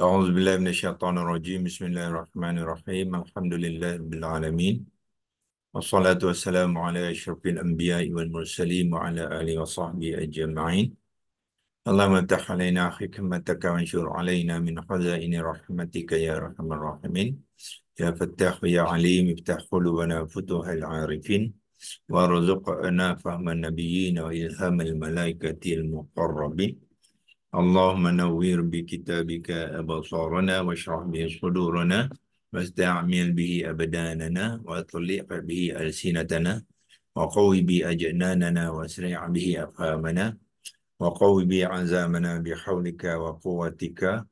أعوذ بالله من الشيطان الرجيم بسم الله الرحمن الرحيم الحمد لله رب العالمين والصلاة والسلام على أشرف الأنبياء والمرسلين وعلى آله وصحبه أجمعين اللهم افتح علينا حكمتك وانشر علينا من خزائن رحمتك يا أرحم الراحمين يا فتاح يا عليم افتح قلوبنا فتوح العارفين وارزقنا فهم النبيين وإلهام الملائكة المقربين اللهم نوّر بكتابك أبصارنا واشرح به صدورنا واستعمل به أبداننا وأطلق به ألسنتنا وقوي به أجناننا واسرع به أفهامنا وقوي به عزامنا بحولك وقوتك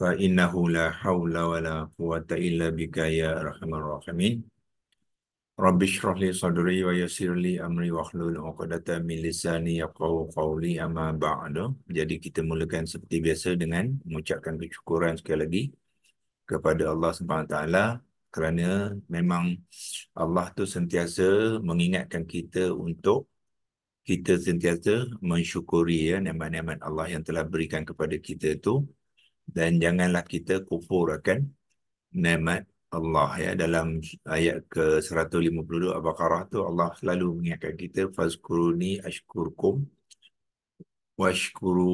فإنه لا حول ولا قوة إلا بك يا أرحم الراحمين Rabbi syrah li sadri wa yasir li amri wa khlul uqadata min lisani yaqaw qawli amma ba'du. Jadi kita mulakan seperti biasa dengan mengucapkan kesyukuran sekali lagi kepada Allah SWT kerana memang Allah tu sentiasa mengingatkan kita untuk kita sentiasa mensyukuri ya nikmat-nikmat Allah yang telah berikan kepada kita tu dan janganlah kita kufur akan nikmat Allah ya dalam ayat ke 152 Al-Baqarah tu Allah selalu mengingatkan kita fazkuruni ashkurkum washkuru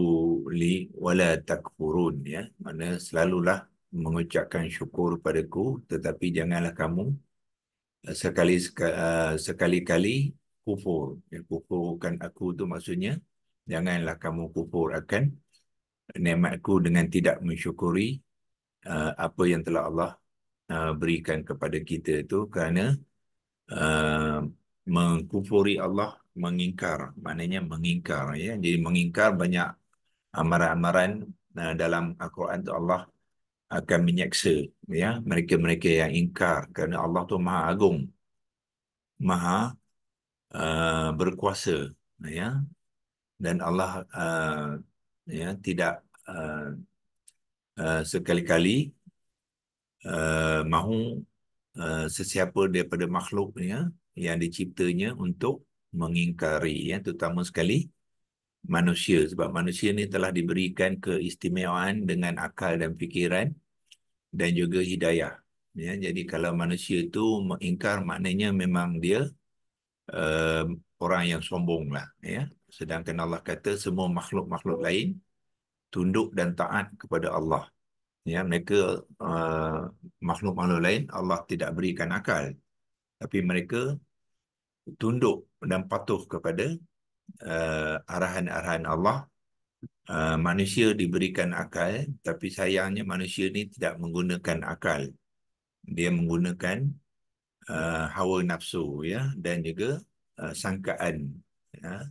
li wala takfurun ya mana selalulah mengucapkan syukur padaku tetapi janganlah kamu eh, sekali eh, sekali-kali kufur ya kufurkan aku tu maksudnya janganlah kamu kufur akan nikmatku dengan tidak mensyukuri eh, apa yang telah Allah Uh, berikan kepada kita itu kerana uh, mengkufuri Allah mengingkar maknanya mengingkar ya jadi mengingkar banyak amaran-amaran uh, dalam Al-Quran tu Allah akan menyeksa ya mereka-mereka yang ingkar kerana Allah tu Maha Agung Maha uh, berkuasa ya dan Allah uh, ya tidak uh, uh, sekali-kali Eh, mahu uh, sesiapa daripada makhluknya yang diciptanya untuk mengingkari ya terutama sekali manusia sebab manusia ni telah diberikan keistimewaan dengan akal dan fikiran dan juga hidayah ya jadi kalau manusia tu mengingkar maknanya memang dia um, orang yang sombong lah ya sedangkan Allah kata semua makhluk-makhluk lain tunduk dan taat kepada Allah ya mereka eh, makhluk-makhluk lain Allah tidak berikan akal tapi mereka tunduk dan patuh kepada uh, arahan-arahan Allah uh, manusia diberikan akal tapi sayangnya manusia ini tidak menggunakan akal dia menggunakan uh, hawa nafsu ya dan juga uh, sangkaan ya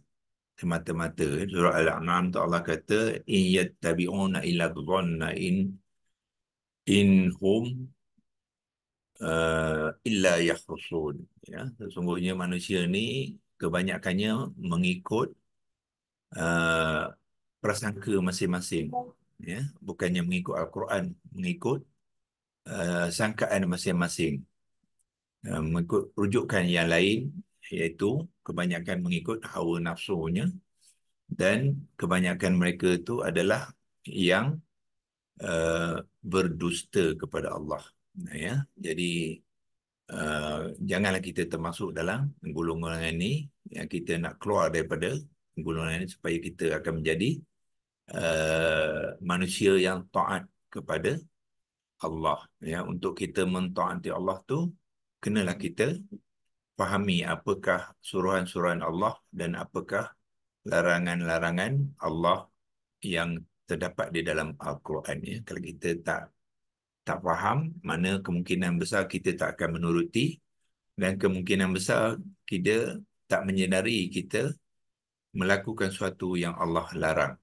semata-mata surah al-an'am tu Allah kata in yattabi'una illa dhanna in in whom uh, eh, illa yakhrusun ya sesungguhnya manusia ni kebanyakannya mengikut uh, prasangka masing-masing ya bukannya mengikut al-Quran mengikut uh, sangkaan masing-masing uh, mengikut rujukan yang lain iaitu kebanyakan mengikut hawa nafsunya dan kebanyakan mereka itu adalah yang uh, berdusta kepada Allah. Ya, jadi uh, janganlah kita termasuk dalam golongan ini yang kita nak keluar daripada golongan ini supaya kita akan menjadi uh, manusia yang taat kepada Allah. Ya, untuk kita mentaati Allah tu kenalah kita fahami apakah suruhan-suruhan Allah dan apakah larangan-larangan Allah yang terdapat di dalam Al-Quran ya. Kalau kita tak tak faham mana kemungkinan besar kita tak akan menuruti dan kemungkinan besar kita tak menyedari kita melakukan sesuatu yang Allah larang.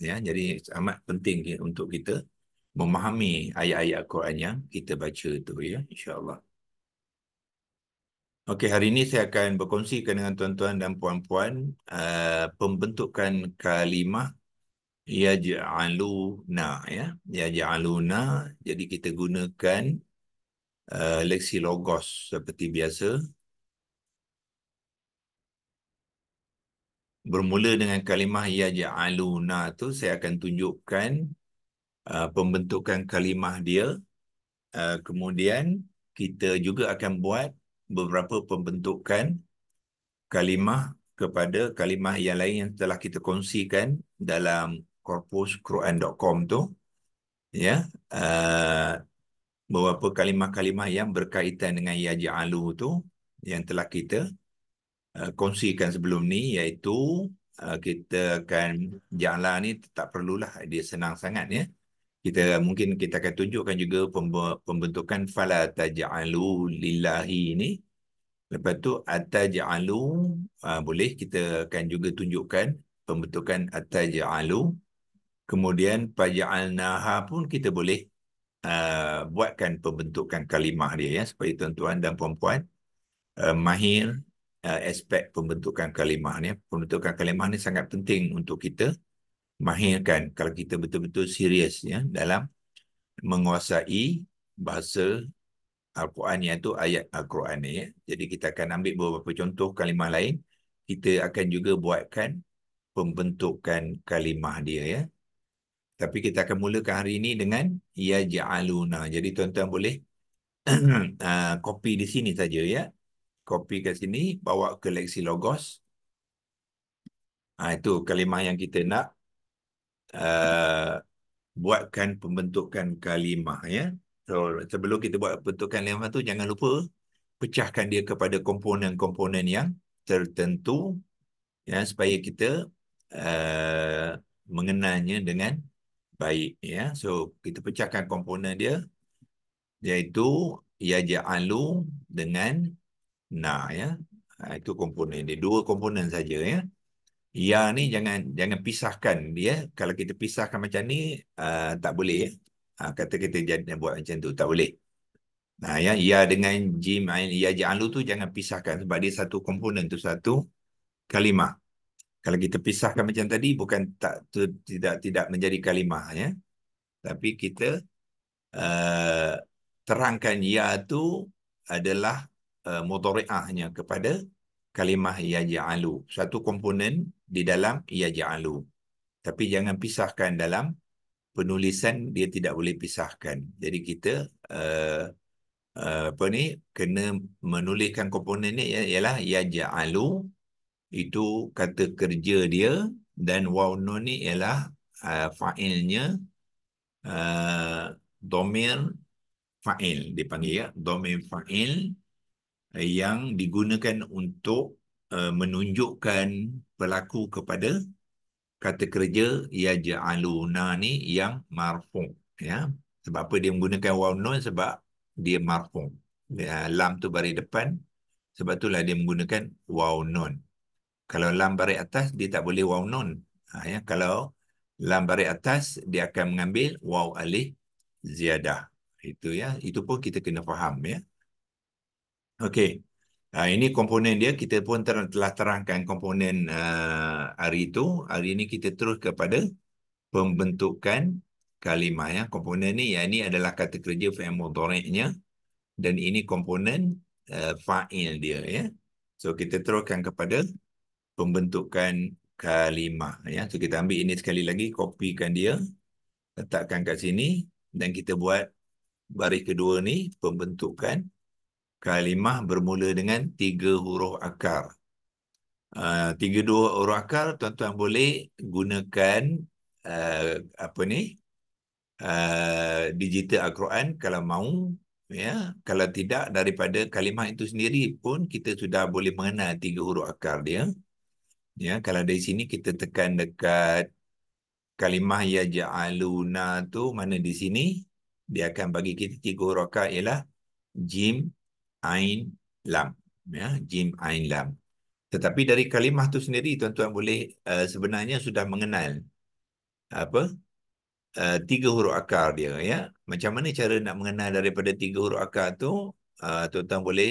Ya, jadi amat penting ya, untuk kita memahami ayat-ayat Al-Quran yang kita baca itu ya, insya-Allah. Okey, hari ini saya akan berkongsikan dengan tuan-tuan dan puan-puan uh, pembentukan kalimah ya ja'aluna ya ya ja'aluna jadi kita gunakan uh, leksi logos seperti biasa bermula dengan kalimah ya ja'aluna tu saya akan tunjukkan uh, pembentukan kalimah dia uh, kemudian kita juga akan buat beberapa pembentukan kalimah kepada kalimah yang lain yang telah kita kongsikan dalam Quran.com tu ya uh, beberapa kalimah-kalimah yang berkaitan dengan yaj'alu tu yang telah kita uh, kongsikan sebelum ni iaitu uh, kita akan ja'la ni tak perlulah dia senang sangat ya kita mungkin kita akan tunjukkan juga pembentukan fala taj'alu lillahi ni lepas tu ataj'alu uh, boleh kita akan juga tunjukkan pembentukan ataj'alu Kemudian faja'alnaha pun kita boleh uh, buatkan pembentukan kalimah dia ya supaya tuan-tuan dan puan-puan uh, mahir uh, aspek pembentukan kalimah ni. Pembentukan kalimah ni sangat penting untuk kita mahirkan kalau kita betul-betul serius ya dalam menguasai bahasa Al-Quran iaitu ayat Al-Quran ni ya. Jadi kita akan ambil beberapa contoh kalimah lain. Kita akan juga buatkan pembentukan kalimah dia ya. Tapi kita akan mulakan hari ini dengan yaj'aluna. Jadi tuan-tuan boleh ah, copy di sini saja ya. Copy ke sini, bawa ke Lexi Logos. Ha, itu kalimah yang kita nak uh, buatkan pembentukan kalimah ya. So, sebelum kita buat pembentukan kalimah tu jangan lupa pecahkan dia kepada komponen-komponen yang tertentu ya supaya kita uh, mengenalnya dengan Baik, ya. So kita pecahkan komponen dia iaitu ya ja'alu ah, dengan na ya. Itu komponen dia, dua komponen saja ya. Ia ya ni jangan jangan pisahkan dia. Kalau kita pisahkan macam ni uh, tak boleh ya. Uh, kata kita jangan buat macam tu, tak boleh. Nah ya, ia ya dengan jim ya ja'alu tu jangan pisahkan sebab dia satu komponen tu satu kalimah kalau kita pisahkan macam tadi bukan tak tu, tidak tidak menjadi kalimah ya tapi kita uh, terangkan ya tu adalah uh, eh, motoriahnya kepada kalimah ya ja'alu satu komponen di dalam ya ja'alu tapi jangan pisahkan dalam penulisan dia tidak boleh pisahkan jadi kita uh, uh, apa ni kena menuliskan komponen ni ya, ialah ya ja'alu itu kata kerja dia dan waw nun ni ialah uh, fa'ilnya uh, domir fa'il dipanggil ya domain fa'il yang digunakan untuk uh, menunjukkan pelaku kepada kata kerja ya ja'aluna ni yang marfu ya sebab apa dia menggunakan waw nun sebab dia marfu uh, lam tu bari depan sebab itulah dia menggunakan waw nun kalau lam baris atas, dia tak boleh waw nun. Ha, ya? Kalau lam baris atas, dia akan mengambil waw alih ziyadah. Itu ya. Itu pun kita kena faham. ya. Okey. Ha, ini komponen dia. Kita pun ter telah terangkan komponen uh, hari itu. Hari ini kita terus kepada pembentukan kalimah. Ya. Komponen ini yang ini adalah kata kerja femodoreknya. Dan ini komponen uh, fa'il dia. ya. So, kita teruskan kepada pembentukan kalimah. Ya. So, kita ambil ini sekali lagi, kopikan dia, letakkan kat sini, dan kita buat baris kedua ni pembentukan kalimah bermula dengan tiga huruf akar. Uh, tiga dua huruf akar, tuan-tuan boleh gunakan uh, apa ni, uh, digital Al-Quran kalau mahu. Ya, kalau tidak daripada kalimah itu sendiri pun kita sudah boleh mengenal tiga huruf akar dia ya kalau dari sini kita tekan dekat kalimah ya ja'aluna tu mana di sini dia akan bagi kita tiga rakaat ialah jim ain lam ya jim ain lam tetapi dari kalimah tu sendiri tuan-tuan boleh uh, sebenarnya sudah mengenal apa uh, tiga huruf akar dia ya macam mana cara nak mengenal daripada tiga huruf akar tu uh, tuan-tuan boleh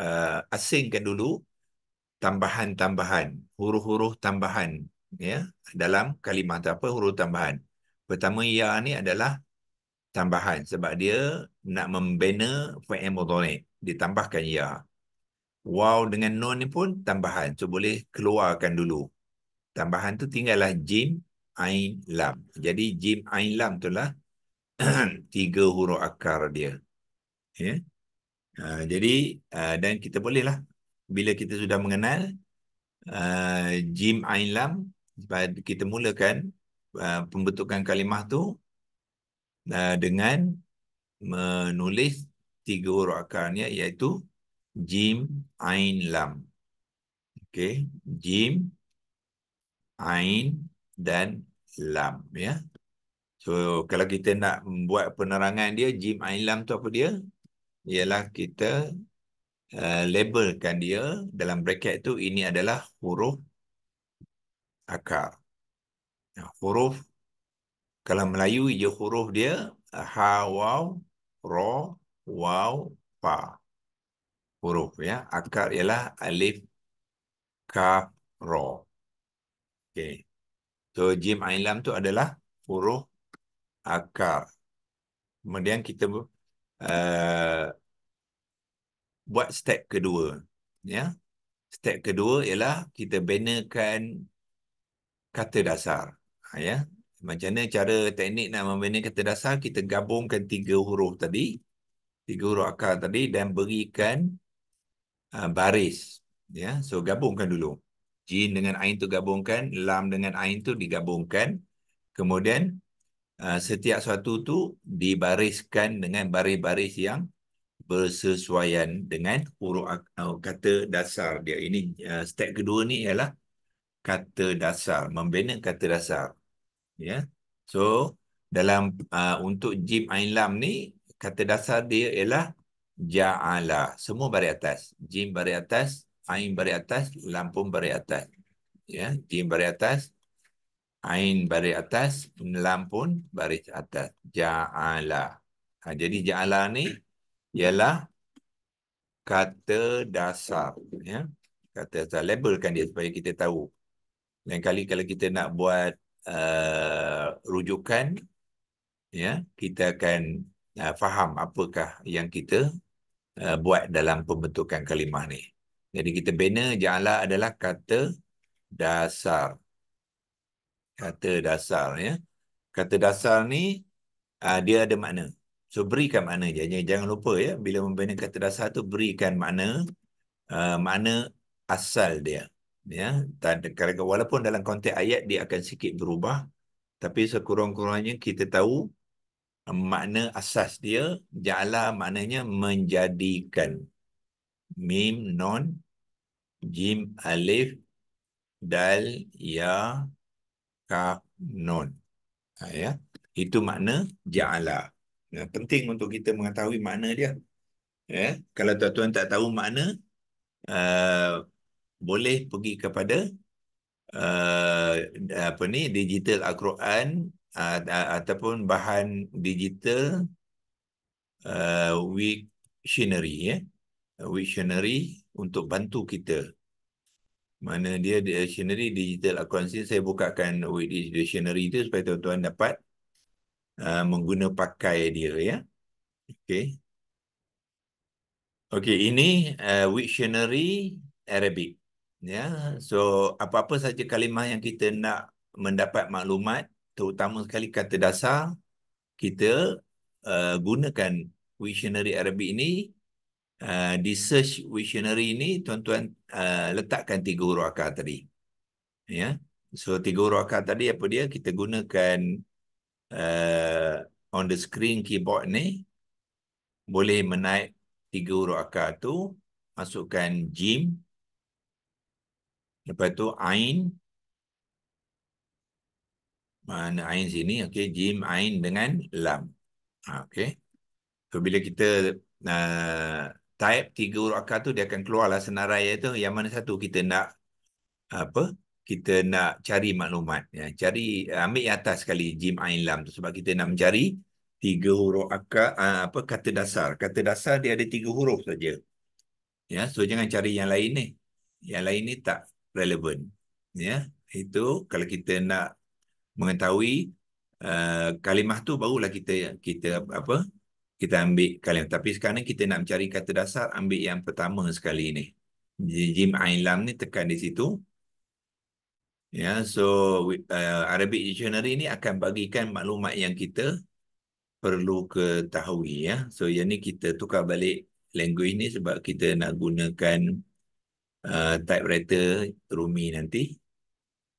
uh, asingkan dulu tambahan-tambahan, huruf-huruf tambahan ya dalam kalimah atau apa huruf tambahan. Pertama ya ni adalah tambahan sebab dia nak membina fi'il mudhari' ditambahkan ya. Wow dengan nun ni pun tambahan. So boleh keluarkan dulu. Tambahan tu tinggallah jim, ain, lam. Jadi jim, ain, lam tu lah tiga huruf akar dia. Ya. Yeah? Uh, jadi uh, dan kita bolehlah bila kita sudah mengenal uh, jim ain lam kita mulakan uh, pembentukan kalimah tu uh, dengan menulis tiga huruf akarnya iaitu jim ain lam okey jim ain dan lam ya so kalau kita nak buat penerangan dia jim ain lam tu apa dia ialah kita Eh, labelkan dia dalam bracket tu ini adalah huruf akar. Ya, huruf kalau Melayu ia huruf dia eh, ha waw ra waw pa Huruf ya, akar ialah alif kaf ra. Okey. So jim ain lam tu adalah huruf akar. Kemudian kita uh, buat step kedua. Ya. Step kedua ialah kita binakan kata dasar. Ya. Macam mana cara teknik nak membina kata dasar, kita gabungkan tiga huruf tadi. Tiga huruf akar tadi dan berikan uh, baris. Ya. So gabungkan dulu. Jin dengan Ain tu gabungkan, Lam dengan Ain tu digabungkan. Kemudian uh, setiap satu tu dibariskan dengan baris-baris yang bersesuaian dengan huruf uh, kata dasar dia. Ini uh, step kedua ni ialah kata dasar, membina kata dasar. Ya. Yeah. So dalam uh, untuk jim ain lam ni kata dasar dia ialah ja'ala. Semua bari atas. Jim bari atas, ain bari atas, lam pun bari atas. Ya, yeah. jim bari atas, ain bari atas, lam pun bari atas. Ja'ala. Ha, jadi ja'ala ni ialah kata dasar. Ya? Kata dasar. Labelkan dia supaya kita tahu. Lain kali kalau kita nak buat uh, rujukan, ya, kita akan uh, faham apakah yang kita uh, buat dalam pembentukan kalimah ni. Jadi kita bina janganlah adalah kata dasar. Kata dasar ya. Kata dasar ni uh, dia ada makna. So berikan makna je. Jangan, jangan lupa ya. Bila membina kata dasar tu berikan makna. Uh, makna asal dia. Ya, tak, walaupun dalam konteks ayat dia akan sikit berubah. Tapi sekurang-kurangnya kita tahu um, makna asas dia ja'ala maknanya menjadikan mim non jim alif dal ya kaf non ha, ya itu makna ja'ala Ya, penting untuk kita mengetahui makna dia. Ya, kalau tuan-tuan tak tahu makna, uh, boleh pergi kepada uh, apa ni digital Al-Quran uh, ataupun bahan digital uh, eh, dictionary ya. Dictionary untuk bantu kita mana dia dictionary digital Al-Quran saya bukakan dictionary itu supaya tuan-tuan dapat Uh, mengguna pakai dia ya. Okey. Okey, ini uh, Wiktionary Arabic. Ya, so apa-apa saja kalimah yang kita nak mendapat maklumat, terutama sekali kata dasar, kita uh, gunakan Wiktionary Arabic ini. Uh, di search Wiktionary ini, tuan-tuan uh, letakkan tiga huruf akar tadi. Ya, so tiga huruf akar tadi apa dia? Kita gunakan uh, on the screen keyboard ni boleh menaik tiga huruf akar tu masukkan jim lepas tu ain mana ain sini okey jim ain dengan lam ha, okey so bila kita uh, type tiga huruf akar tu dia akan keluarlah senarai itu yang mana satu kita nak apa kita nak cari maklumat ya cari eh, ambil yang atas sekali jim ain lam tu sebab kita nak mencari tiga huruf akar eh, apa kata dasar kata dasar dia ada tiga huruf saja ya so jangan cari yang lain ni yang lain ni tak relevan ya itu kalau kita nak mengetahui uh, kalimah tu barulah kita kita apa kita ambil kalimah tapi sekarang kita nak mencari kata dasar ambil yang pertama sekali ni jim ain lam ni tekan di situ Ya, yeah, so uh, Arabic dictionary ini akan bagikan maklumat yang kita perlu ketahui ya. Yeah. So yang ni kita tukar balik language ni sebab kita nak gunakan uh, typewriter Rumi nanti.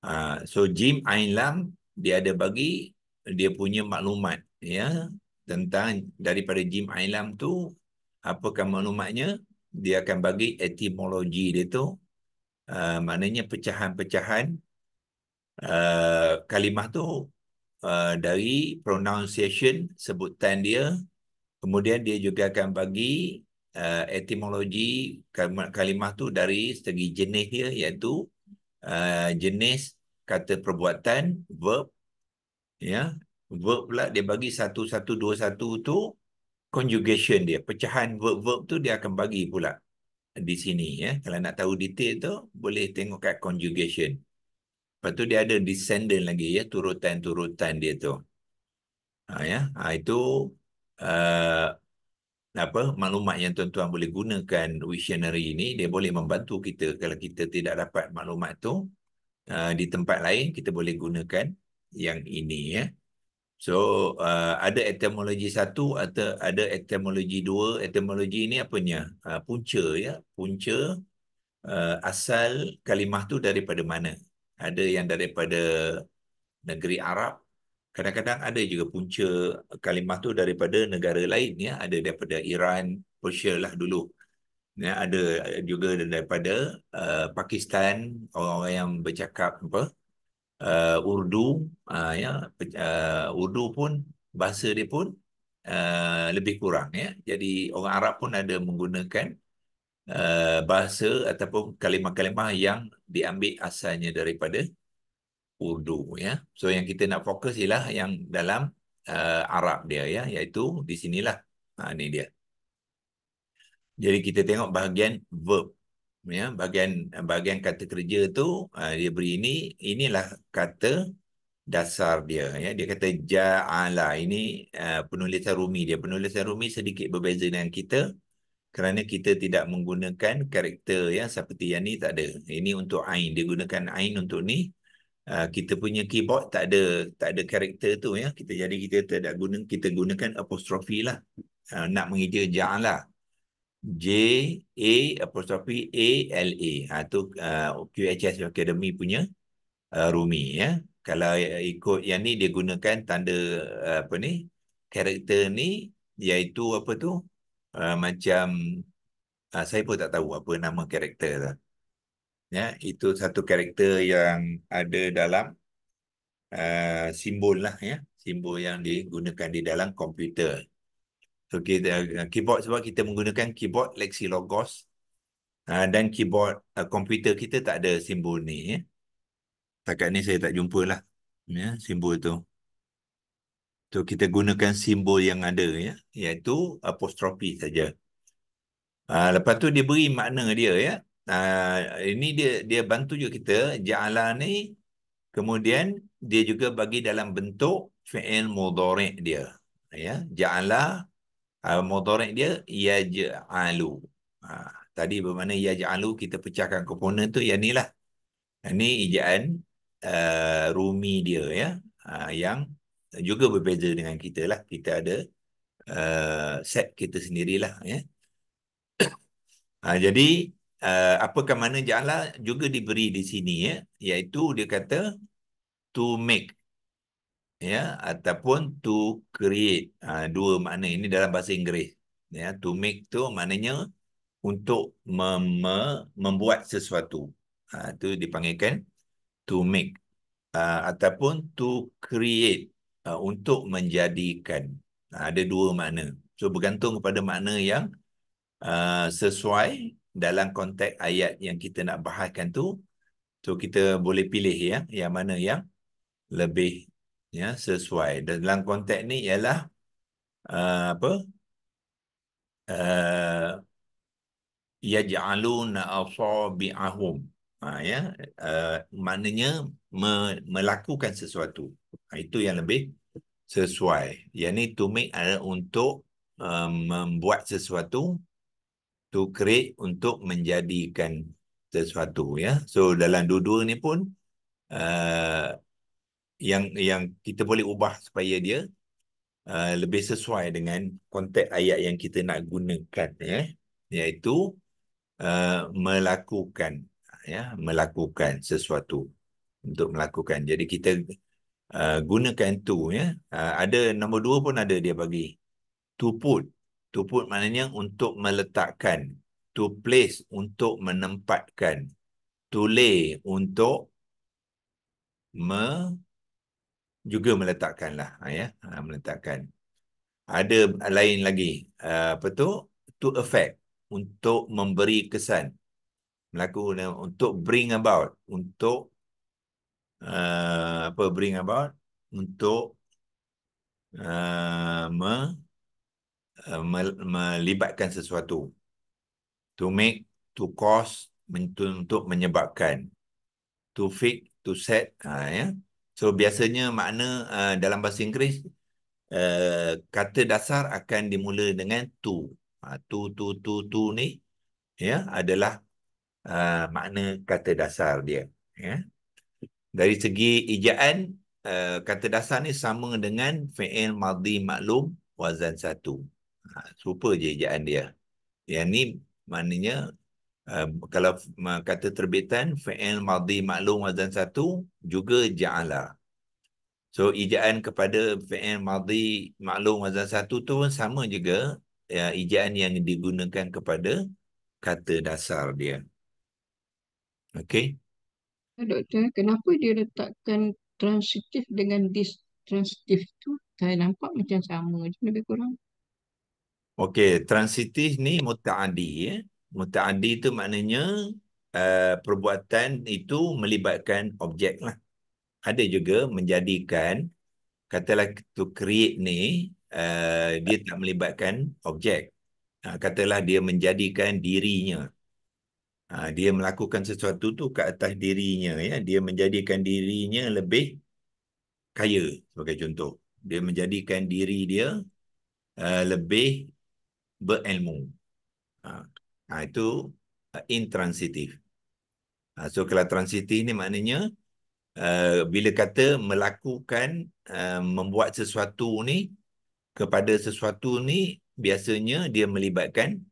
Uh, so Jim Ain Lam dia ada bagi dia punya maklumat ya yeah, tentang daripada Jim Ain Lam tu apakah maklumatnya dia akan bagi etimologi dia tu uh, maknanya pecahan-pecahan Eh, kalimah tu uh, dari pronunciation sebutan dia kemudian dia juga akan bagi uh, etimologi kalimah, kalimah tu dari segi jenis dia iaitu uh, jenis kata perbuatan verb ya verb pula dia bagi satu satu dua satu tu conjugation dia pecahan verb verb tu dia akan bagi pula di sini ya kalau nak tahu detail tu boleh tengok kat conjugation Lepas tu dia ada descendant lagi ya turutan-turutan dia tu. Ha ya, ha, itu uh, apa maklumat yang tuan-tuan boleh gunakan visionary ini dia boleh membantu kita kalau kita tidak dapat maklumat tu uh, di tempat lain kita boleh gunakan yang ini ya. So uh, ada etimologi satu atau ada etimologi dua. Etimologi ini apanya? Uh, punca ya, punca uh, asal kalimah tu daripada mana? ada yang daripada negeri Arab kadang-kadang ada juga punca kalimah tu daripada negara lain ya ada daripada Iran Persia lah dulu ya ada juga daripada uh, Pakistan orang-orang yang bercakap apa uh, Urdu uh, ya uh, Urdu pun bahasa dia pun uh, lebih kurang ya jadi orang Arab pun ada menggunakan Eh, bahasa ataupun kalimah-kalimah yang diambil asalnya daripada Urdu ya. So yang kita nak fokus ialah yang dalam uh, Arab dia ya iaitu di sinilah. Ha ni dia. Jadi kita tengok bahagian verb ya, bahagian bahagian kata kerja tu uh, dia beri ini inilah kata dasar dia ya. Dia kata ja'ala. Ini uh, penulisan Rumi dia. Penulisan Rumi sedikit berbeza dengan kita kerana kita tidak menggunakan karakter ya seperti yang ni tak ada ini untuk ain dia gunakan ain untuk ni uh, kita punya keyboard tak ada tak ada karakter tu ya kita jadi kita tidak guna kita gunakan apostrofi lah uh, nak mengeja jangan lah J A apostrofi A L A ha, tu uh, QHS Academy punya uh, Rumi ya kalau ikut yang ni dia gunakan tanda uh, apa ni karakter ni iaitu apa tu Uh, macam uh, saya pun tak tahu apa nama karakter tu. Lah. Ya, itu satu karakter yang ada dalam uh, simbol lah ya, simbol yang digunakan di dalam komputer. So kita, uh, keyboard sebab kita menggunakan keyboard Lexi Logos uh, dan keyboard uh, komputer kita tak ada simbol ni ya. Takat ni saya tak jumpa lah ya, simbol tu. So kita gunakan simbol yang ada ya iaitu apostrofi saja. Ah uh, lepas tu dia beri makna dia ya. Ah uh, ini dia dia bantu juga kita ja'ala ni kemudian dia juga bagi dalam bentuk fi'il mudhari' dia ya. Ja'ala uh, mudhari' dia yaj'alu. Ha uh, tadi bermakna yaj'alu kita pecahkan komponen tu yang inilah. Ini ijaan uh, rumi dia ya. Uh, yang juga berbeza dengan kita lah. Kita ada uh, set kita sendirilah. Ya. ha, jadi, uh, apakah mana jalan juga diberi di sini. ya, Iaitu dia kata, to make. ya, Ataupun to create. Ha, dua makna ini dalam bahasa Inggeris. Ya, to make tu maknanya untuk mem -me membuat sesuatu. Itu ah, ha, dipanggilkan to make. Uh, ataupun to create. Uh, untuk menjadikan. Ada dua makna. So bergantung kepada makna yang uh, sesuai dalam konteks ayat yang kita nak bahaskan tu. So kita boleh pilih ya yang mana yang lebih ya sesuai. Dan dalam konteks ni ialah uh, apa? Uh, yaj'aluna asabi'ahum. Ha, ya, uh, maknanya me- melakukan sesuatu. Ah, itu yang lebih sesuai. Yang ni to make adalah untuk um, membuat sesuatu. To create untuk menjadikan sesuatu. ya. So dalam dua-dua ni pun uh, yang yang kita boleh ubah supaya dia uh, lebih sesuai dengan konteks ayat yang kita nak gunakan. ya. Iaitu uh, melakukan ya melakukan sesuatu untuk melakukan. Jadi kita Uh, gunakan to ya. Uh, ada nombor dua pun ada dia bagi. To put. To put maknanya untuk meletakkan. To place untuk menempatkan. To lay untuk me juga meletakkan lah. Ha, ya. Ha, meletakkan. Ada lain lagi. Uh, apa tu? To affect. Untuk memberi kesan. Melakukan untuk bring about. Untuk Eh, apa bring about untuk uh, me, uh, eh, me, melibatkan sesuatu to make to cause untuk menyebabkan to fix to set ha, ya so biasanya makna uh, dalam bahasa Inggeris uh, kata dasar akan dimula dengan to ha, to to to to ni ya adalah uh, makna kata dasar dia ya yeah dari segi ijaan uh, kata dasar ni sama dengan fi'il madhi maklum wazan satu ha, serupa je ijaan dia yang ni maknanya uh, kalau uh, kata terbitan fi'il madhi maklum wazan satu juga ja'ala so ijaan kepada fi'il madhi maklum wazan satu tu pun sama juga ya, ijaan yang digunakan kepada kata dasar dia. Okay doktor, kenapa dia letakkan transitif dengan distransitif tu? Saya nampak macam sama je lebih kurang. Okey, transitif ni muta'adi. Eh? Ya. Muta'adi tu maknanya uh, perbuatan itu melibatkan objek lah. Ada juga menjadikan, katalah to create ni, uh, dia tak melibatkan objek. Uh, katalah dia menjadikan dirinya. Ha, dia melakukan sesuatu tu ke atas dirinya. ya. Dia menjadikan dirinya lebih kaya sebagai contoh. Dia menjadikan diri dia uh, lebih berilmu. Ha, ha, itu uh, intransitif. Ha, so kalau transitif ni maknanya uh, bila kata melakukan, uh, membuat sesuatu ni kepada sesuatu ni biasanya dia melibatkan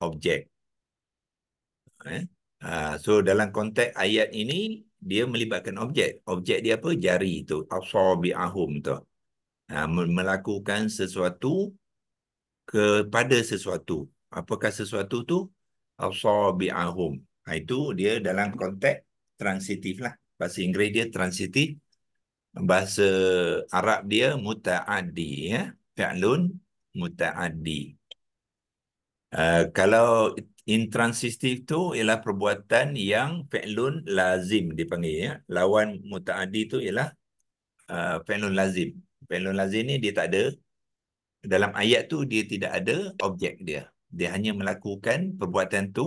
objek. Eh? Ha, so dalam konteks ayat ini, dia melibatkan objek. Objek dia apa? Jari itu. ahum itu. Ha, melakukan sesuatu kepada sesuatu. Apakah sesuatu tu? Asabi'ahum. Ha, itu dia dalam konteks transitif lah. Bahasa Inggeris dia transitif. Bahasa Arab dia muta'adi Ya? Fi'lun muta'adi Uh, ah, kalau intransitif tu ialah perbuatan yang fi'lun lazim dipanggil ya lawan mutaadi tu ialah uh, fi'lun lazim fi'lun lazim ni dia tak ada dalam ayat tu dia tidak ada objek dia dia hanya melakukan perbuatan tu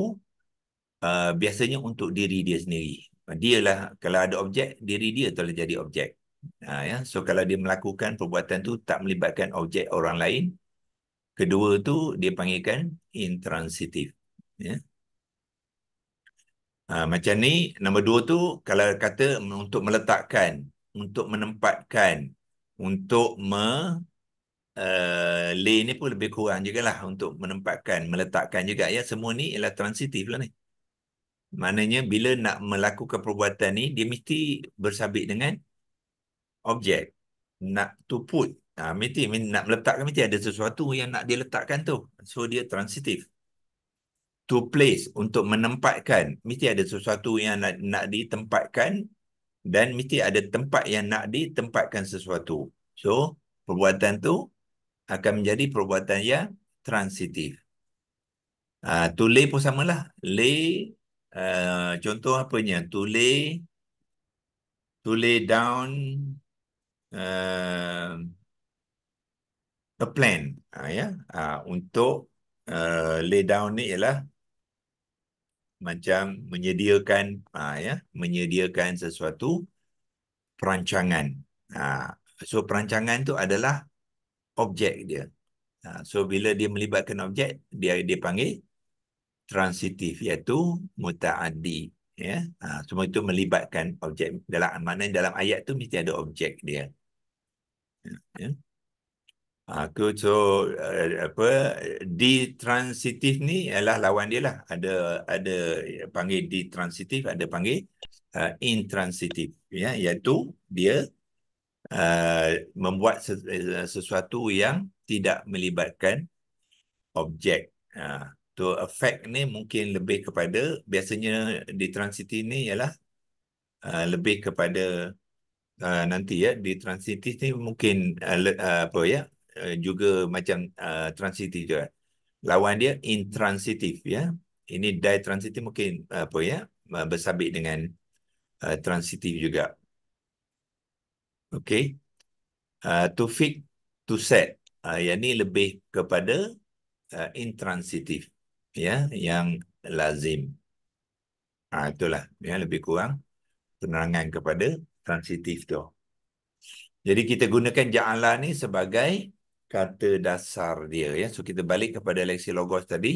uh, biasanya untuk diri dia sendiri Dia lah kalau ada objek diri dia tu lah jadi objek Ha, ya. So kalau dia melakukan perbuatan tu tak melibatkan objek orang lain, kedua tu dia panggilkan intransitif ya. Ha, macam ni nombor dua tu kalau kata untuk meletakkan untuk menempatkan untuk me uh, lay ni pun lebih kurang lah untuk menempatkan meletakkan juga ya semua ni ialah transitif lah ni maknanya bila nak melakukan perbuatan ni dia mesti bersabit dengan objek nak to put ha, mesti, nak meletakkan mesti ada sesuatu yang nak diletakkan tu so dia transitif to place untuk menempatkan mesti ada sesuatu yang nak, nak ditempatkan dan mesti ada tempat yang nak ditempatkan sesuatu so perbuatan tu akan menjadi perbuatan yang transitif ah uh, to lay pun samalah lay uh, contoh apanya to lay to lay down uh, a plan uh, ah, yeah? Ya? uh, untuk uh, lay down ni ialah macam menyediakan ha, ya menyediakan sesuatu perancangan ha, so perancangan tu adalah objek dia ha, so bila dia melibatkan objek dia dia panggil transitif iaitu mutaaddi ya ha, semua itu melibatkan objek dalam mana dalam ayat tu mesti ada objek dia ha, ya, ya. Aku ha, so eh, apa di transitif ni ialah lawan dia lah. Ada ada ya, panggil di transitif ada panggil uh, ha, intransitive. Ya, iaitu dia uh, membuat eh, sesuatu yang tidak melibatkan objek. Uh, to effect ni mungkin lebih kepada biasanya di transitif ni ialah uh, lebih kepada Uh, nanti ya di transitif ni mungkin uh, apa ya Eh, juga macam uh, transitive juga. Lawan dia intransitif ya. Ini die transitif mungkin apa ya? Eh, bersabit dengan uh, transitive juga. Okay. Uh, to fix, to set. Uh, yang ni lebih kepada uh, intransitive ya yang lazim. Ah itulah ya lebih kurang penerangan kepada transitif tu. Jadi kita gunakan ja'ala ni sebagai kata dasar dia ya. So kita balik kepada leksi logos tadi.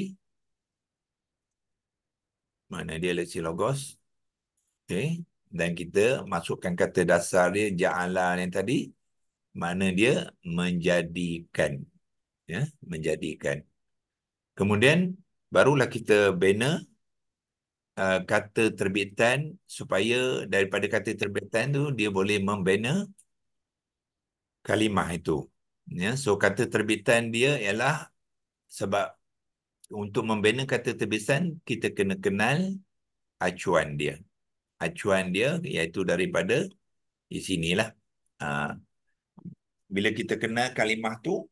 Mana dia leksi logos? Okey, dan kita masukkan kata dasar dia ja'ala yang tadi. Mana dia menjadikan ya, menjadikan. Kemudian barulah kita bina uh, kata terbitan supaya daripada kata terbitan tu dia boleh membina kalimah itu. Ya, so kata terbitan dia ialah sebab untuk membina kata terbitan kita kena kenal acuan dia. Acuan dia iaitu daripada di sinilah. Ha. Bila kita kenal kalimah tu,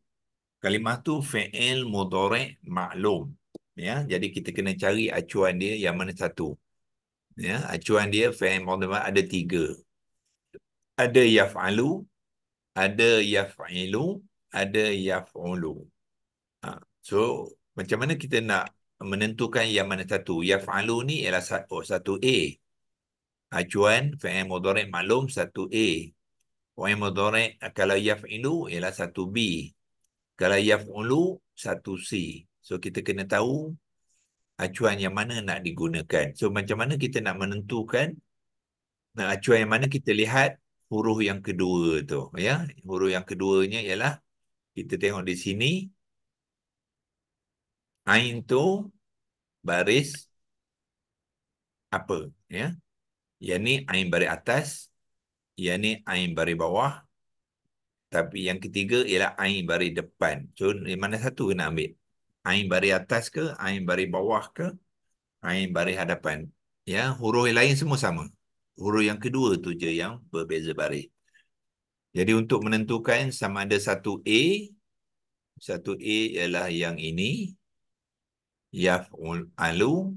kalimah tu fa'il mudhari' maklum. Ya, jadi kita kena cari acuan dia yang mana satu. Ya, acuan dia fa'il mudhari' ada tiga. Ada yaf'alu, ada yaf'ilu, ada yaf'ulu. Ha. So, macam mana kita nak menentukan yang mana satu? Yaf'alu ni ialah satu, oh, satu A. Acuan, fa'il mudhari' maklum, satu A. Fa'il mudhari' kalau yaf'ilu ialah satu B. Kalau yaf'ulu, satu C. So, kita kena tahu acuan yang mana nak digunakan. So, macam mana kita nak menentukan nah, acuan yang mana kita lihat huruf yang kedua tu ya huruf yang keduanya ialah kita tengok di sini ain tu baris apa ya yakni ain baris atas yakni ain baris bawah tapi yang ketiga ialah ain baris depan so mana satu kena ambil ain baris atas ke ain baris bawah ke ain baris hadapan ya huruf yang lain semua sama huruf yang kedua tu je yang berbeza baris. Jadi untuk menentukan sama ada satu A, satu A ialah yang ini, yaf'ul alu,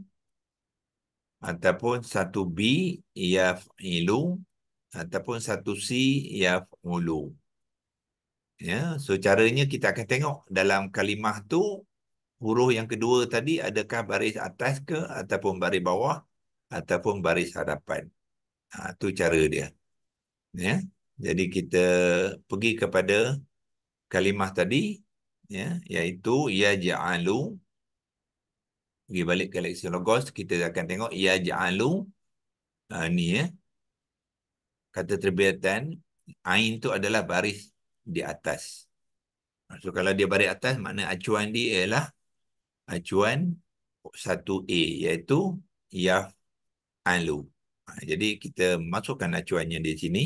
ataupun satu B, yaf'ilu, ataupun satu C, yaf'ulu. Ya, so caranya kita akan tengok dalam kalimah tu huruf yang kedua tadi adakah baris atas ke ataupun baris bawah ataupun baris hadapan. Ha, tu cara dia. Ya? Jadi kita pergi kepada kalimah tadi, ya? iaitu ya ja'alu. Pergi balik ke leksi logos, kita akan tengok ya ja'alu. Ha, ni ya. Kata terbiatan, ain tu adalah baris di atas. Ha, so kalau dia baris atas, makna acuan dia ialah acuan 1A iaitu ya alu. Ha, jadi kita masukkan acuannya di sini.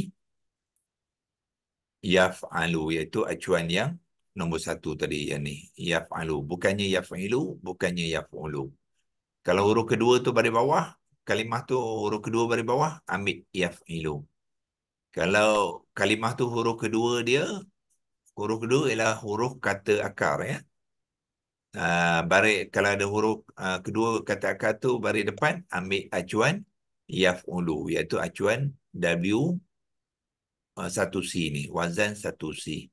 yaf alu, iaitu acuan yang nombor satu tadi yang ni. alu. Bukannya yaf ilu, bukannya yaf yaf'ulu. Kalau huruf kedua tu dari bawah, kalimah tu huruf kedua dari bawah, ambil yaf ilu. Kalau kalimah tu huruf kedua dia, huruf kedua ialah huruf kata akar ya. Uh, ha, barik, kalau ada huruf uh, kedua kata akar tu barik depan, ambil acuan yaf'ulu iaitu acuan W uh, satu C ni, wazan satu C.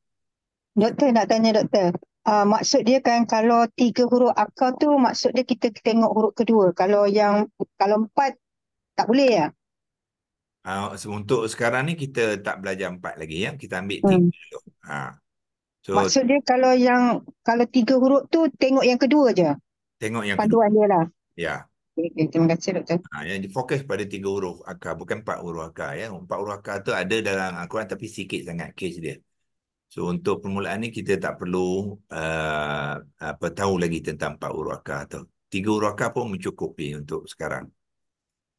Doktor nak tanya doktor. Uh, maksud dia kan kalau tiga huruf akar tu maksud dia kita tengok huruf kedua. Kalau yang kalau empat tak boleh ya? Uh, untuk sekarang ni kita tak belajar empat lagi ya. Kita ambil hmm. tiga hmm. dulu. Ha. So, maksud dia kalau yang kalau tiga huruf tu tengok yang kedua je? Tengok yang Panduan kedua. Panduan dia lah. Ya. Yeah. Okay, terima kasih doktor. Ha, yang difokus pada tiga huruf akar bukan empat huruf akar ya. Empat huruf akar tu ada dalam akuan tapi sikit sangat case dia. So untuk permulaan ni kita tak perlu uh, apa tahu lagi tentang empat huruf akar tu. Tiga huruf akar pun mencukupi untuk sekarang.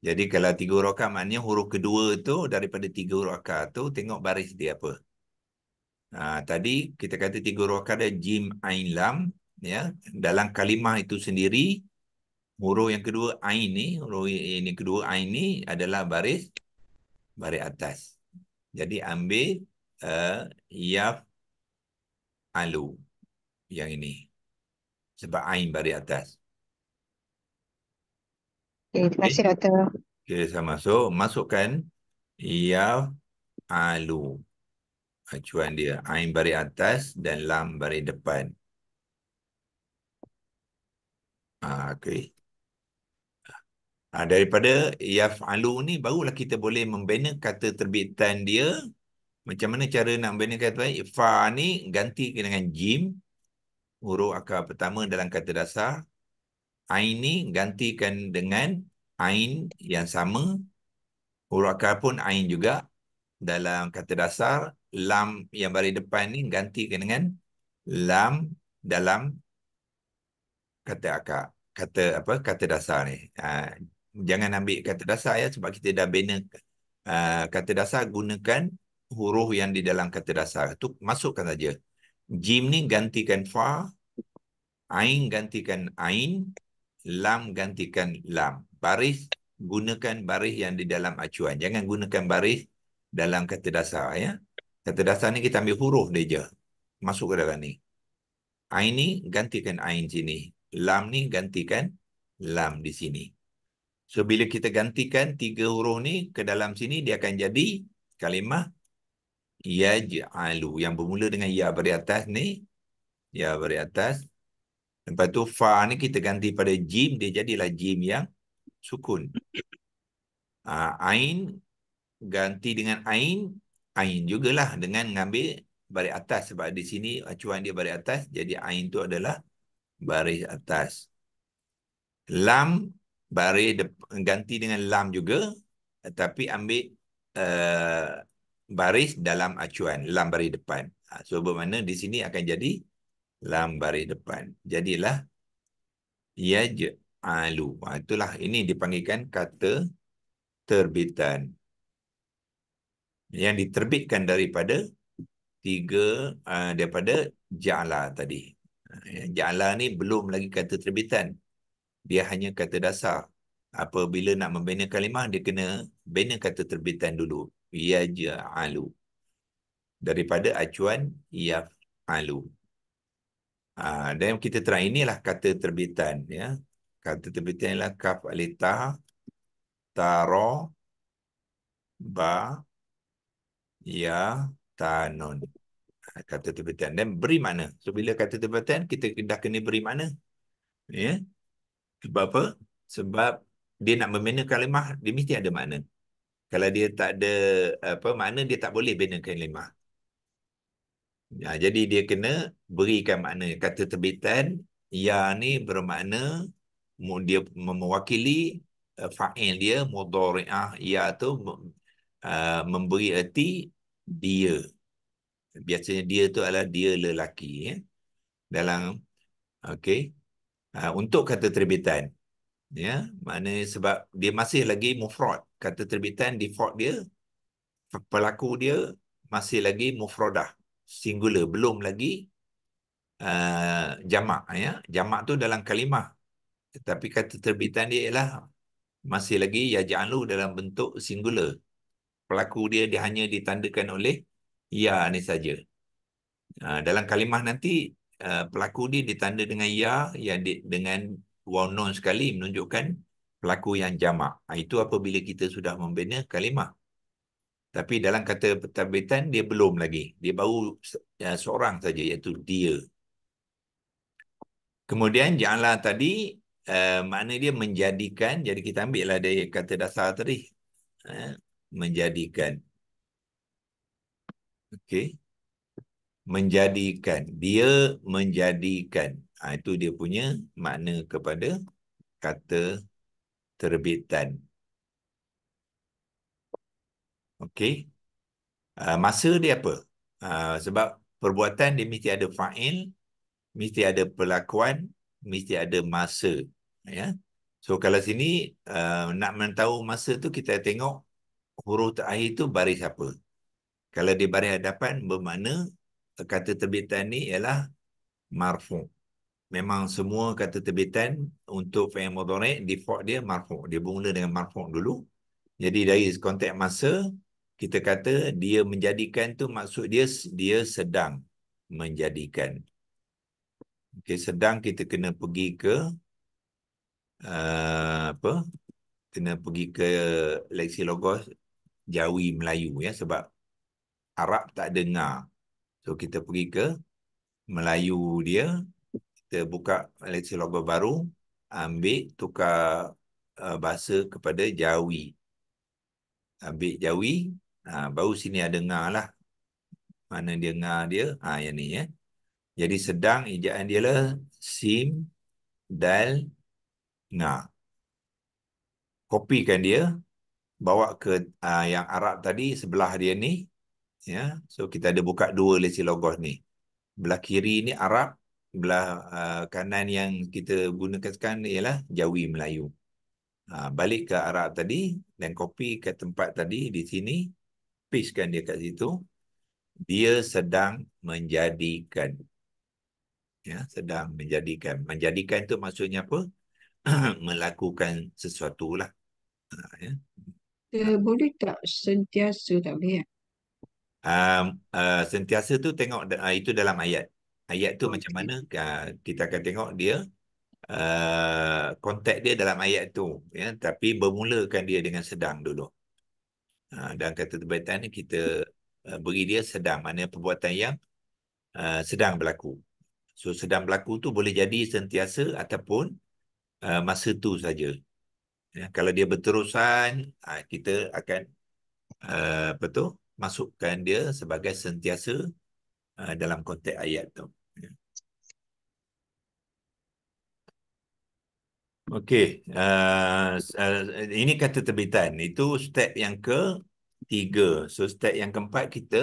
Jadi kalau tiga huruf akar maknanya huruf kedua tu daripada tiga huruf akar tu tengok baris dia apa. Ha, tadi kita kata tiga huruf akar dia jim ain lam ya dalam kalimah itu sendiri huruf yang kedua ain ni huruf yang kedua ain ni adalah baris baris atas jadi ambil uh, yaf alu yang ini sebab ain baris atas okey terima kasih doktor okay, saya masuk masukkan yaf alu acuan eh, dia ain baris atas dan lam baris depan Ah, okay. Ha, daripada yaf'alu ni barulah kita boleh membina kata terbitan dia. Macam mana cara nak membina kata terbitan? Fa ni ganti dengan jim. Huruf akar pertama dalam kata dasar. Ain ni gantikan dengan ain yang sama. Huruf akar pun ain juga. Dalam kata dasar. Lam yang baris depan ni gantikan dengan lam dalam kata akar. Kata apa? Kata dasar ni. Haa jangan ambil kata dasar ya sebab kita dah bina uh, ah, kata dasar gunakan huruf yang di dalam kata dasar tu masukkan saja jim ni gantikan fa ain gantikan ain lam gantikan lam baris gunakan baris yang di dalam acuan jangan gunakan baris dalam kata dasar ya kata dasar ni kita ambil huruf dia je masuk ke dalam ni ain ni gantikan ain sini lam ni gantikan lam di sini So bila kita gantikan tiga huruf ni ke dalam sini dia akan jadi kalimah yaj'alu yang bermula dengan ya bari atas ni ya bari atas lepas tu fa ni kita ganti pada jim dia jadilah jim yang sukun ha, ain ganti dengan ain ain jugalah dengan ngambil bari atas sebab di sini acuan dia bari atas jadi ain tu adalah baris atas lam baris ganti dengan lam juga tapi ambil uh, baris dalam acuan lam baris depan ha, so bermakna di sini akan jadi lam baris depan jadilah yaj'alu ha, itulah ini dipanggilkan kata terbitan yang diterbitkan daripada tiga uh, daripada ja'ala tadi ha, ja'ala ni belum lagi kata terbitan dia hanya kata dasar. Apabila nak membina kalimah, dia kena bina kata terbitan dulu. Ya ja'alu. Daripada acuan yaf'alu. Ha, dan kita terang inilah kata terbitan. Ya. Kata terbitan ialah kaf alita taro ba ya tanon. Ha, kata terbitan. Dan beri mana? So, bila kata terbitan, kita dah kena beri mana? Ya? Sebab apa? Sebab dia nak membina kalimah, dia mesti ada makna. Kalau dia tak ada apa makna, dia tak boleh bina kalimah. Ya, jadi dia kena berikan makna. Kata terbitan, ya ni bermakna dia mewakili uh, fa'il dia, mudari'ah, ya tu uh, memberi erti dia. Biasanya dia tu adalah dia lelaki. Ya. Dalam, okay. Ha, untuk kata terbitan. Ya, mana sebab dia masih lagi mufrad. Kata terbitan default dia pelaku dia masih lagi mufradah, singular, belum lagi uh, jamak ya. Jamak tu dalam kalimah. Tetapi kata terbitan dia ialah masih lagi ya ja'alu dalam bentuk singular. Pelaku dia, dia hanya ditandakan oleh ya ni saja. Uh, dalam kalimah nanti Eh, pelaku ni ditanda dengan ya yang di, dengan well known sekali menunjukkan pelaku yang jamak. Ha, itu apabila kita sudah membina kalimah. Tapi dalam kata pertabitan dia belum lagi. Dia baru ya, seorang saja iaitu dia. Kemudian janganlah tadi uh, makna dia menjadikan jadi kita ambil lah dari kata dasar tadi. Ha, menjadikan. Okey menjadikan dia menjadikan ha, itu dia punya makna kepada kata terbitan okey ha, masa dia apa ha, sebab perbuatan dia mesti ada fa'il mesti ada pelakuan mesti ada masa ya so kalau sini uh, nak mentahu masa tu kita tengok huruf terakhir tu baris apa kalau dia baris hadapan bermakna kata terbitan ni ialah marfu. Memang semua kata terbitan untuk fi'il mudhari' default dia marfu. Dia bermula dengan marfu dulu. Jadi dari konteks masa kita kata dia menjadikan tu maksud dia dia sedang menjadikan. Okey sedang kita kena pergi ke uh, apa? Kena pergi ke leksi logos Jawi Melayu ya sebab Arab tak dengar So kita pergi ke Melayu dia. Kita buka Malaysia Logo Baru. Ambil tukar uh, bahasa kepada Jawi. Ambil Jawi. Ha, baru sini ada ngah lah. Mana dia ngah dia. Ha, yang ni ya. Jadi sedang ijaan dia lah. Sim. Dal. Ngah. Kopikan dia. Bawa ke uh, yang Arab tadi sebelah dia ni ya so kita ada buka dua lesi logos ni belah kiri ni arab belah uh, kanan yang kita gunakan sekarang ialah jawi melayu ha, balik ke arab tadi dan copy ke tempat tadi di sini pastekan dia kat situ dia sedang menjadikan ya sedang menjadikan menjadikan itu maksudnya apa melakukan sesuatu lah ha, ya. boleh tak sentiasa tak boleh kan? um, uh, sentiasa tu tengok uh, itu dalam ayat. Ayat tu macam mana uh, kita akan tengok dia uh, eh, kontak dia dalam ayat tu. Ya? Tapi bermulakan dia dengan sedang dulu. Uh, dan kata terbaikan ni kita uh, beri dia sedang. Maksudnya perbuatan yang uh, sedang berlaku. So sedang berlaku tu boleh jadi sentiasa ataupun uh, masa tu saja. Ya, kalau dia berterusan, ah, kita akan uh, apa masukkan dia sebagai sentiasa uh, dalam konteks ayat tu. Okey, uh, uh, ini kata terbitan. Itu step yang ke tiga. So step yang keempat kita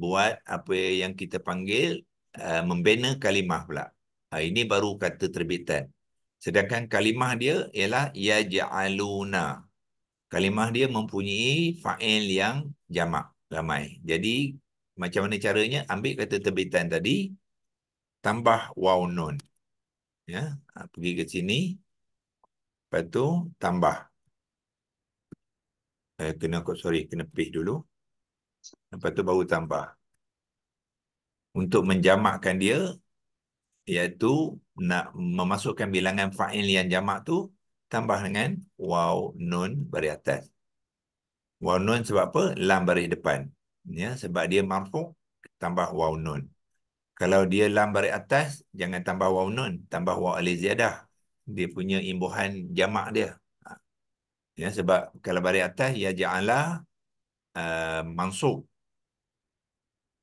buat apa yang kita panggil uh, membina kalimah pula. Uh, ini baru kata terbitan. Sedangkan kalimah dia ialah yaj'aluna. Kalimah dia mempunyai fa'il yang jamak ramai. Jadi macam mana caranya? Ambil kata terbitan tadi, tambah wow nun. Ya, ha, pergi ke sini. Lepas tu tambah. Eh, kena kot sorry, kena pih dulu. Lepas tu baru tambah. Untuk menjamakkan dia, iaitu nak memasukkan bilangan fa'il yang jamak tu, tambah dengan wow nun beri atas. Waw nun sebab apa? Lam baris depan. Ya, sebab dia mampu tambah waw nun. Kalau dia lam baris atas, jangan tambah waw nun. Tambah waw alih ziyadah. Dia punya imbuhan jamak dia. Ha. Ya, sebab kalau baris atas, ya ja'alah uh, mansuk.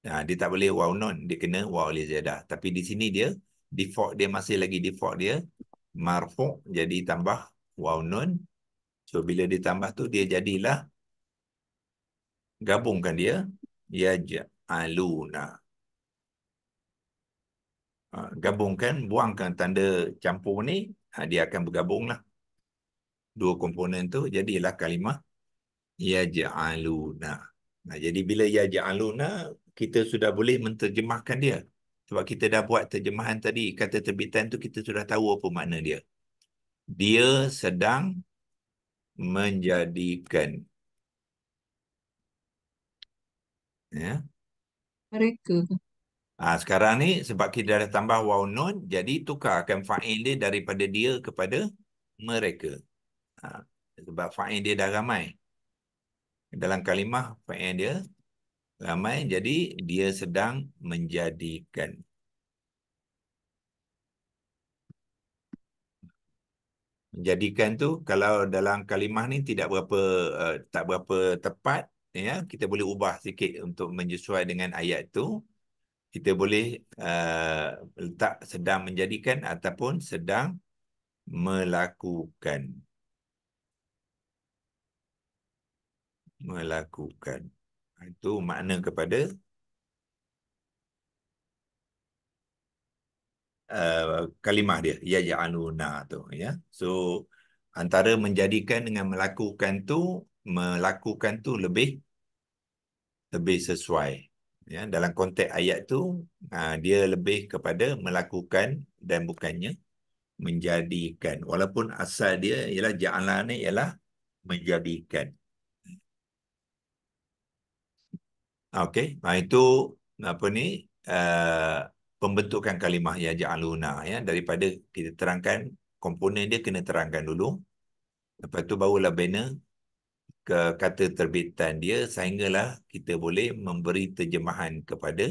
Ya, ha, dia tak boleh waw nun. Dia kena waw alih ziyadah. Tapi di sini dia, default dia masih lagi default dia. Marfuk jadi tambah waw nun. So, bila ditambah tu, dia jadilah gabungkan dia yaj'aluna ha, gabungkan buangkan tanda campur ni ha, dia akan bergabunglah dua komponen tu jadilah kalimah yaj'aluna nah ha, jadi bila yaj'aluna kita sudah boleh menterjemahkan dia sebab kita dah buat terjemahan tadi kata terbitan tu kita sudah tahu apa makna dia dia sedang menjadikan ya. Mereka. Ha, sekarang ni sebab kita dah tambah waw nun, jadi tukarkan fa'il dia daripada dia kepada mereka. Ha, sebab fa'il dia dah ramai. Dalam kalimah fa'il dia ramai, jadi dia sedang menjadikan. Menjadikan tu, kalau dalam kalimah ni tidak berapa uh, tak berapa tepat, ya kita boleh ubah sikit untuk menyesuaikan dengan ayat itu. kita boleh uh, letak sedang menjadikan ataupun sedang melakukan melakukan itu makna kepada Uh, kalimah dia ya ja'aluna tu ya so antara menjadikan dengan melakukan tu melakukan tu lebih lebih sesuai. Ya, dalam konteks ayat tu ha, dia lebih kepada melakukan dan bukannya menjadikan. Walaupun asal dia ialah ja'ala ni ialah menjadikan. Okey, nah ha, itu apa ni ha, pembentukan kalimah ya ja'aluna ya daripada kita terangkan komponen dia kena terangkan dulu. Lepas tu barulah banner ke kata terbitan dia sehinggalah kita boleh memberi terjemahan kepada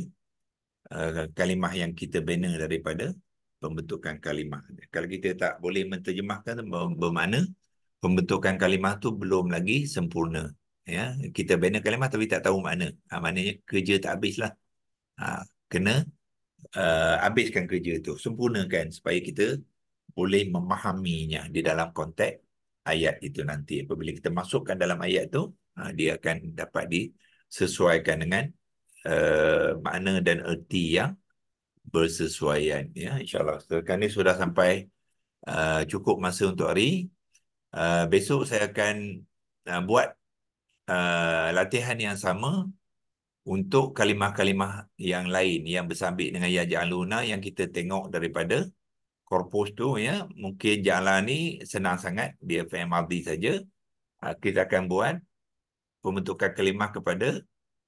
uh, kalimah yang kita bina daripada pembentukan kalimah. Kalau kita tak boleh menterjemahkan bermakna pembentukan kalimah tu belum lagi sempurna. Ya, kita bina kalimah tapi tak tahu makna. Ha, maknanya kerja tak habislah. Ha, kena uh, habiskan kerja tu, sempurnakan supaya kita boleh memahaminya di dalam konteks ayat itu nanti. Apabila kita masukkan dalam ayat itu, ha, dia akan dapat disesuaikan dengan uh, makna dan erti yang bersesuaian. Ya, InsyaAllah. Sekarang ini sudah sampai uh, cukup masa untuk hari. Uh, besok saya akan uh, buat uh, latihan yang sama untuk kalimah-kalimah yang lain yang bersambit dengan Yajah Aluna yang kita tengok daripada korpus tu ya mungkin jalan ni senang sangat dia FMLD saja ah, kita akan buat pembentukan kalimah kepada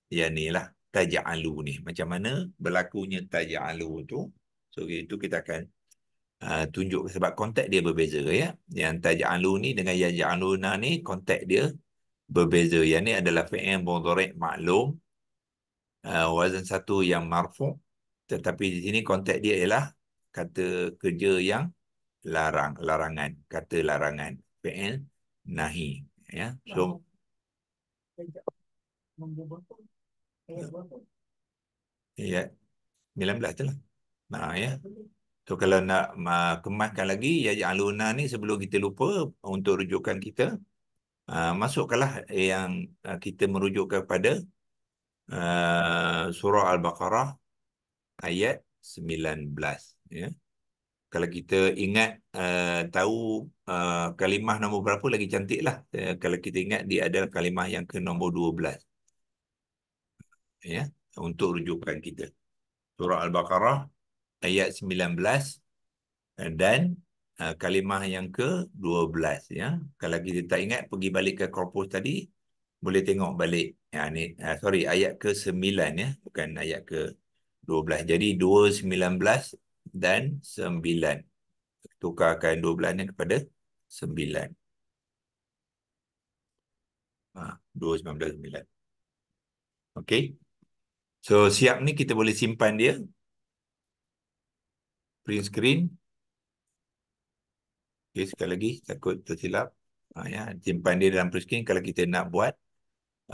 ya ni lah taja'alu ni macam mana berlakunya taja'alu tu so itu kita akan uh, tunjuk sebab konteks dia berbeza ya yang taja'alu ni dengan yang ja'aluna ni konteks dia berbeza yang ni adalah FM mudhari' maklum uh, wazan satu yang marfu tetapi di sini konteks dia ialah kata kerja yang larang larangan kata larangan pl nahi ya so ya 19 je lah nah ya so kalau nak uh, kemaskan lagi ya, ya aluna ni sebelum kita lupa untuk rujukan kita uh, masukkanlah yang uh, kita merujuk kepada uh, surah al-baqarah ayat 19 ya kalau kita ingat uh, tahu uh, kalimah nombor berapa lagi cantiklah uh, eh, kalau kita ingat dia adalah kalimah yang ke nombor 12 ya untuk rujukan kita surah al-baqarah ayat 19 dan uh, kalimah yang ke 12 ya kalau kita tak ingat pergi balik ke korpus tadi boleh tengok balik ya ni uh, sorry ayat ke 9 ya bukan ayat ke 12 jadi 219 dan 9. Tukarkan 12 ni kepada 9. Ha, 2, 19, 9. Okay. So, siap ni kita boleh simpan dia. Print screen. Okay, sekali lagi takut tersilap. Ha, ya. Simpan dia dalam print screen kalau kita nak buat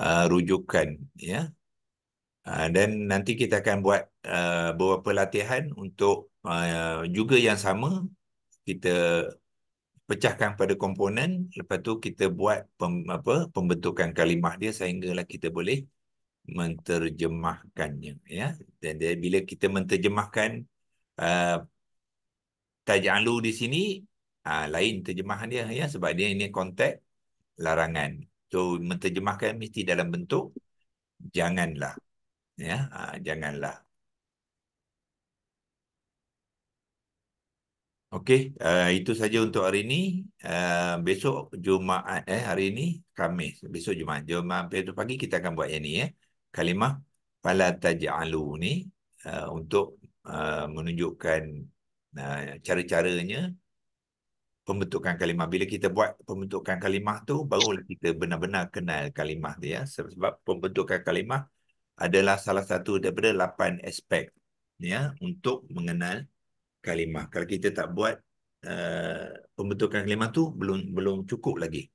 uh, rujukan. Ya. Ha, dan uh, nanti kita akan buat uh, beberapa latihan untuk Ah, juga yang sama kita pecahkan pada komponen lepas tu kita buat pem, apa pembentukan kalimah dia sehinggalah kita boleh menterjemahkannya ya dan dia, bila kita menterjemahkan uh, ah, taj'alu di sini uh, lain terjemahan dia ya sebab dia ini konteks larangan so menterjemahkan mesti dalam bentuk janganlah ya uh, janganlah Okey, uh, itu saja untuk hari ini. Uh, besok Jumaat eh hari ini Khamis. Besok Jumaat. Jumaat besok pagi kita akan buat yang ni eh. Kalimah fala taj'alu ni uh, untuk uh, menunjukkan uh, cara-caranya pembentukan kalimah. Bila kita buat pembentukan kalimah tu baru kita benar-benar kenal kalimah dia ya. Sebab pembentukan kalimah adalah salah satu daripada lapan aspek ya untuk mengenal kalimah. Kalau kita tak buat uh, pembentukan kalimah tu belum belum cukup lagi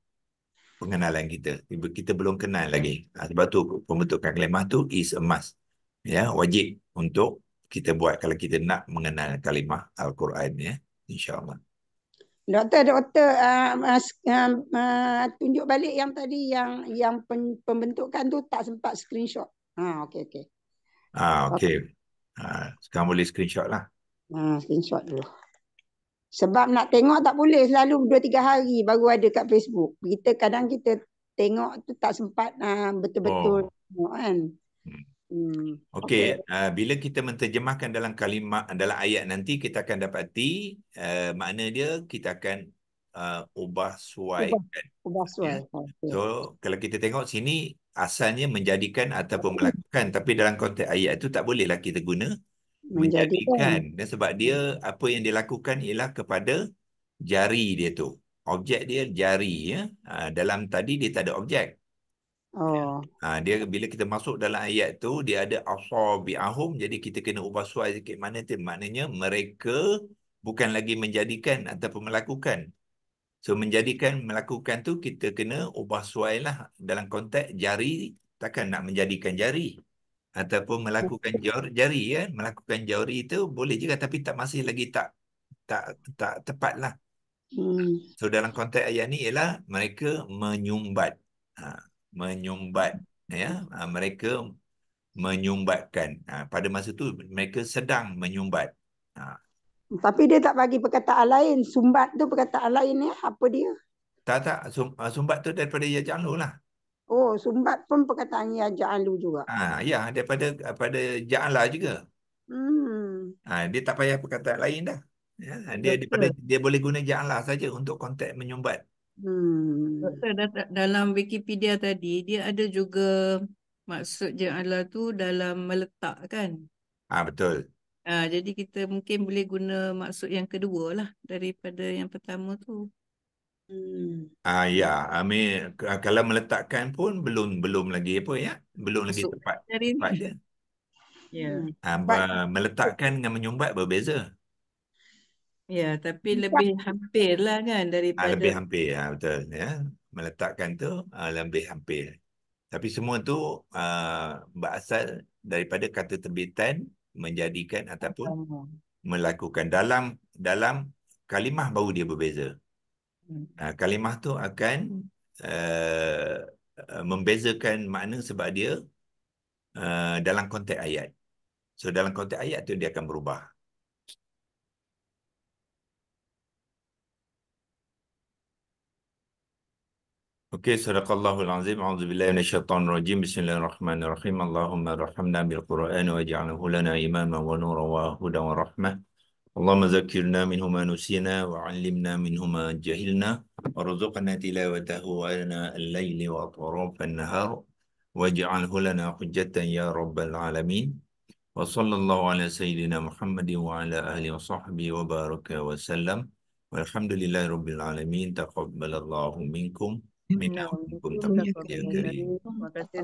pengenalan kita. Kita belum kenal lagi. Ah, sebab tu pembentukan kalimah tu is a must. Ya, wajib untuk kita buat kalau kita nak mengenal kalimah Al-Quran ya. InsyaAllah. Doktor, doktor uh, uh, uh, tunjuk balik yang tadi yang yang pembentukan tu tak sempat screenshot. Ha, ah, okay, okay. Ha, ah, Okay. Ha, sekarang boleh screenshot lah. Ha, screenshot dulu. Sebab nak tengok tak boleh selalu 2-3 hari baru ada kat Facebook. Kita kadang kita tengok tu tak sempat uh, betul-betul oh. tengok kan. Hmm. hmm. Okey, okay. uh, ha, bila kita menterjemahkan dalam kalimat dalam ayat nanti kita akan dapati uh, makna dia kita akan uh, ubah suai. Ubah, kan. ubah suai. Ya. Okay. So, kalau kita tengok sini asalnya menjadikan ataupun melakukan tapi dalam konteks ayat itu tak bolehlah kita guna menjadikan dan sebab dia apa yang dia lakukan ialah kepada jari dia tu objek dia jari ya ha, dalam tadi dia tak ada objek oh ha, dia bila kita masuk dalam ayat tu dia ada ahum jadi kita kena ubah suai sikit mana tu maknanya mereka bukan lagi menjadikan ataupun melakukan so menjadikan melakukan tu kita kena ubah suai lah dalam konteks jari takkan nak menjadikan jari ataupun melakukan jari, jari ya melakukan jari itu boleh juga tapi tak masih lagi tak tak tak tepatlah hmm. so dalam konteks ayat ni ialah mereka menyumbat ha, menyumbat ya ha, mereka menyumbatkan ha, pada masa tu mereka sedang menyumbat ha. tapi dia tak bagi perkataan lain sumbat tu perkataan lain ya apa dia tak tak ha, sumbat tu daripada ya lah Oh, sumbat pun perkataan ya ja'alu juga. Ha, ya, daripada daripada ja'ala juga. Hmm. Ha, dia tak payah perkataan lain dah. Ya, dia Betul. daripada dia boleh guna ja'ala saja untuk konteks menyumbat. Hmm. Doktor, dalam Wikipedia tadi dia ada juga maksud ja'ala tu dalam meletak kan? Ah betul. Ah jadi kita mungkin boleh guna maksud yang kedua lah daripada yang pertama tu. Hmm. Ah ya, Amir kalau meletakkan pun belum belum lagi apa ya? Belum lagi so, tepat. Dari... ya. Yeah. Hmm. Uh, meletakkan dengan menyumbat berbeza. Ya, yeah, tapi ya. Kan ah, lebih hampir lah kan daripada uh, lebih hampir ya, betul ya. Meletakkan tu uh, lebih hampir. Tapi semua tu uh, berasal daripada kata terbitan menjadikan ataupun melakukan dalam dalam kalimah baru dia berbeza. Hmm. Nah kalimah tu akan uh, membezakan makna sebab dia uh, dalam konteks ayat. So dalam konteks ayat tu dia akan berubah. Okey, sadaqallahu alazim. A'udzu billahi minasyaitonir rajim. Bismillahirrahmanirrahim. Allahumma rahhamna bil Qur'an waj'alhu lana imaman wa nuran wa hudan wa rahmah. اللهم ذكرنا منه ما نسينا وعلمنا منه ما جهلنا وارزقنا تلاوته وانا الليل وأطراف النهار واجعله لنا حجة يا رب العالمين وصلى الله على سيدنا محمد وعلى آله وصحبه وبارك وسلم والحمد لله رب العالمين تقبل الله منكم منا ومنكم تقبل يا كريم